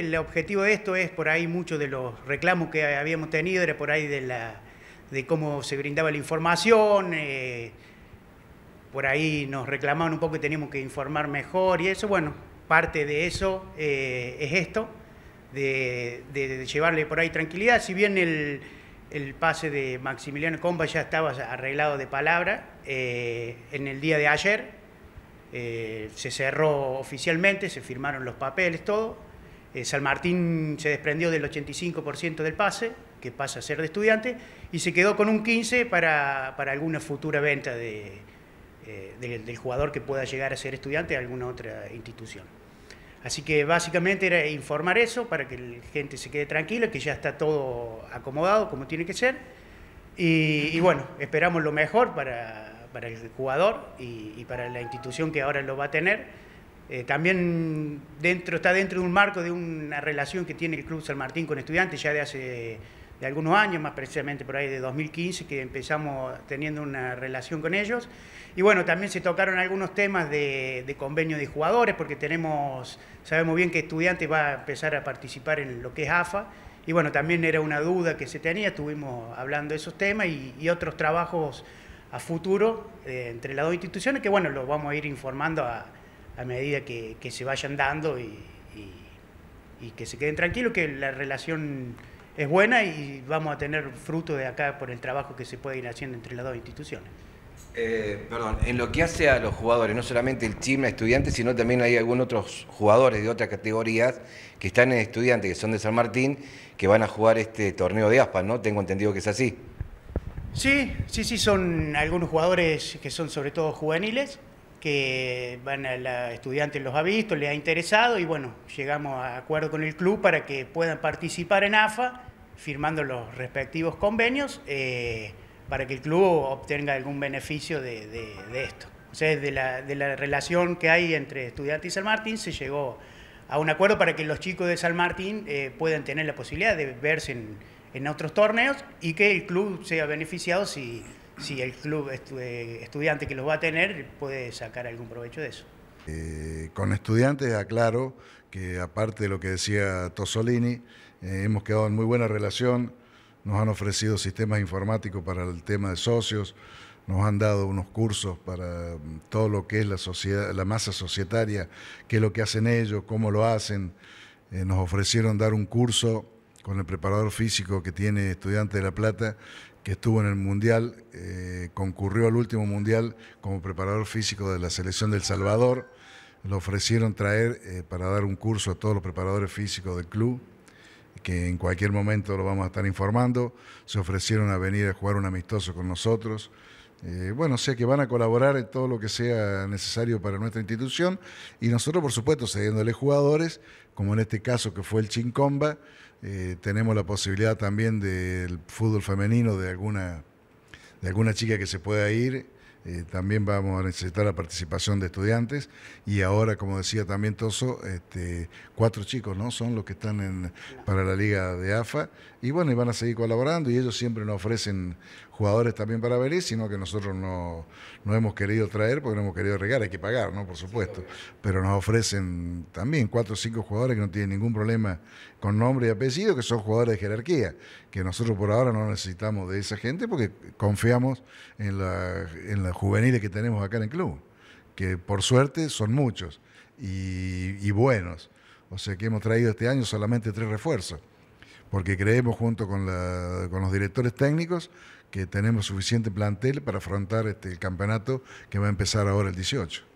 El objetivo de esto es por ahí muchos de los reclamos que habíamos tenido, era por ahí de, la, de cómo se brindaba la información, eh, por ahí nos reclamaban un poco que teníamos que informar mejor y eso, bueno, parte de eso eh, es esto, de, llevarle por ahí tranquilidad, si bien el, el, pase de Maximiliano Comba ya estaba arreglado de palabra, eh, en el día de ayer se cerró oficialmente, se firmaron los papeles, todo eh, San Martín se desprendió del 85% del pase, que pasa a ser de estudiante, y se quedó con un 15% para, alguna futura venta eh, del, jugador que pueda llegar a ser estudiante a alguna otra institución. Así que básicamente era informar eso para que la gente se quede tranquila, que ya está todo acomodado como tiene que ser. Y, bueno, esperamos lo mejor para, el jugador y para la institución que ahora lo va a tener eh, también dentro, está dentro de un marco de una relación que tiene el Club San Martín con estudiantes ya de hace de algunos años, más precisamente por ahí de 2015, que empezamos teniendo una relación con ellos. Y bueno, también se tocaron algunos temas de, convenio de jugadores, porque tenemos, sabemos bien que estudiantes va a empezar a participar en lo que es AFA. Y bueno, también era una duda que se tenía, estuvimos hablando de esos temas y, otros trabajos a futuro eh, entre las dos instituciones, que bueno, los vamos a ir informando a a medida que, se vayan dando y, que se queden tranquilos, que la relación es buena y vamos a tener fruto de acá por el trabajo que se puede ir haciendo entre las dos instituciones. Eh, perdón, en lo que hace a los jugadores, no solamente el team estudiante sino también hay algunos otros jugadores de otras categorías que están en estudiante, que son de San Martín, que van a jugar este torneo de Aspa, ¿no? Tengo entendido que es así. Sí, sí, sí, son algunos jugadores que son sobre todo juveniles, que bueno, la estudiante los ha visto, le ha interesado y bueno, llegamos a acuerdo con el club para que puedan participar en AFA firmando los respectivos convenios eh, para que el club obtenga algún beneficio de, esto. O sea, de la, de la, relación que hay entre estudiantes y San Martín se llegó a un acuerdo para que los chicos de San Martín eh, puedan tener la posibilidad de verse en, en otros torneos y que el club sea beneficiado si si el club eh, estudiante que lo va a tener puede sacar algún provecho de eso. Eh, con estudiantes aclaro que aparte de lo que decía Tosolini, eh, hemos quedado en muy buena relación, nos han ofrecido sistemas informáticos para el tema de socios, nos han dado unos cursos para mm, todo lo que es la, sociedad, la masa societaria, qué es lo que hacen ellos, cómo lo hacen, nos ofrecieron dar un curso con el preparador físico que tiene Estudiante de La Plata, que estuvo en el Mundial, eh, concurrió al último Mundial como preparador físico de la selección del Salvador. lo ofrecieron traer eh, para dar un curso a todos los preparadores físicos del club, que en cualquier momento lo vamos a estar informando. Se ofrecieron a venir a jugar un amistoso con nosotros. Eh, bueno, o sea que van a colaborar en todo lo que sea necesario para nuestra institución y nosotros, por supuesto, cediéndole jugadores, como en este caso que fue el Chincomba, eh, tenemos la posibilidad también del fútbol femenino de alguna, de alguna chica que se pueda ir eh, también vamos a necesitar la participación de estudiantes y ahora, como decía también Toso, este, cuatro chicos no son los que están para la liga de AFA y bueno, y van a seguir colaborando y ellos siempre nos ofrecen jugadores también para Belén, sino que nosotros no, no hemos querido traer porque no hemos querido regar, hay que pagar, ¿no? Por supuesto, pero nos ofrecen también cuatro o cinco jugadores que no tienen ningún problema con nombre y apellido, que son jugadores de jerarquía, que nosotros por ahora no necesitamos de esa gente porque confiamos en la juveniles que tenemos acá en el club, que por suerte son muchos y, buenos. O sea que hemos traído este año solamente tres refuerzos, porque creemos junto con, los directores técnicos que tenemos suficiente plantel para afrontar este, el campeonato que va a empezar ahora el 18.